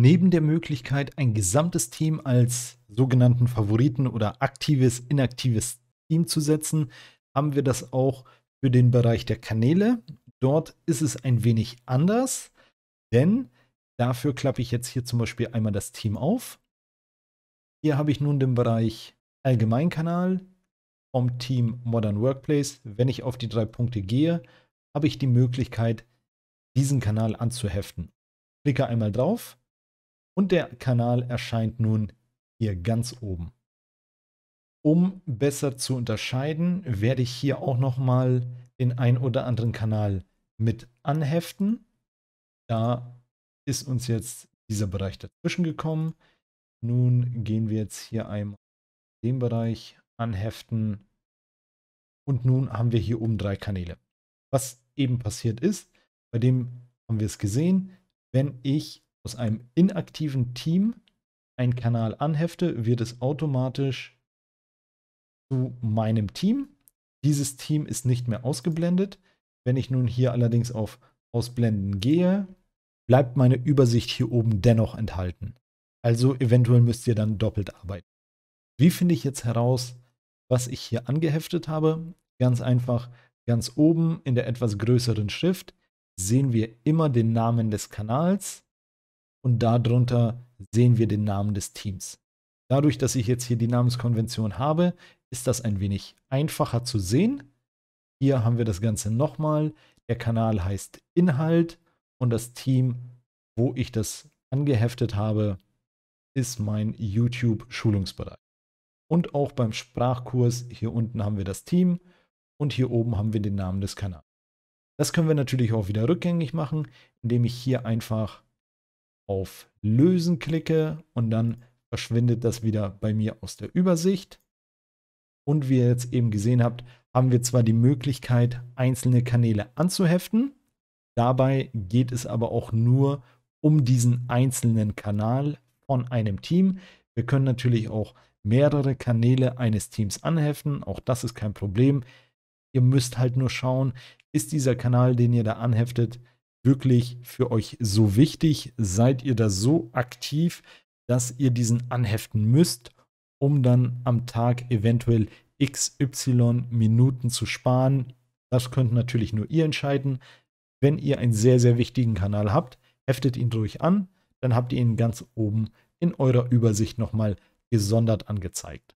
neben der Möglichkeit, ein gesamtes Team als sogenannten Favoriten oder aktives, inaktives Team zu setzen, haben wir das auch für den Bereich der Kanäle. Dort ist es ein wenig anders, denn dafür klappe ich jetzt hier zum Beispiel einmal das Team auf. Hier habe ich nun den Bereich Allgemeinkanal vom Team Modern Workplace. Wenn ich auf die drei Punkte gehe, habe ich die Möglichkeit, diesen Kanal anzuheften. Klicke einmal drauf und der Kanal erscheint nun hier ganz oben. Um besser zu unterscheiden, werde ich hier auch nochmal den ein oder anderen Kanal mit anheften. Da ist uns jetzt dieser Bereich dazwischen gekommen. Nun gehen wir jetzt hier einmal den Bereich anheften. Und nun haben wir hier oben drei Kanäle. Was eben passiert ist, bei dem haben wir es gesehen, wenn ich aus einem inaktiven Team einen Kanal anhefte, wird es automatisch zu meinem Team. Dieses Team ist nicht mehr ausgeblendet. Wenn ich nun hier allerdings auf Ausblenden gehe, bleibt meine Übersicht hier oben dennoch enthalten. Also eventuell müsst ihr dann doppelt arbeiten. Wie finde ich jetzt heraus, was ich hier angeheftet habe? Ganz einfach, ganz oben in der etwas größeren Schrift sehen wir immer den Namen des Kanals und darunter sehen wir den Namen des Teams. Dadurch, dass ich jetzt hier die Namenskonvention habe, ist das ein wenig einfacher zu sehen. Hier haben wir das Ganze nochmal. Der Kanal heißt Inhalt und das Team, wo ich das angeheftet habe, ist mein YouTube-Schulungsbereich. Und auch beim Sprachkurs, hier unten haben wir das Team und hier oben haben wir den Namen des Kanals. Das können wir natürlich auch wieder rückgängig machen, indem ich hier einfach auf Lösen klicke und dann verschwindet das wieder bei mir aus der Übersicht. Und wie ihr jetzt eben gesehen habt, haben wir zwar die Möglichkeit, einzelne Kanäle anzuheften, dabei geht es aber auch nur um diesen einzelnen Kanal von einem Team. Wir können natürlich auch mehrere Kanäle eines Teams anheften, auch das ist kein Problem. Ihr müsst halt nur schauen, ist dieser Kanal, den ihr da anheftet, wirklich für euch so wichtig? Seid ihr da so aktiv, dass ihr diesen anheften müsst, um dann am Tag eventuell XY Minuten zu sparen? Das könnt natürlich nur ihr entscheiden. Wenn ihr einen sehr, sehr wichtigen Kanal habt, heftet ihn ruhig an, dann habt ihr ihn ganz oben in eurer Übersicht nochmal gesondert angezeigt.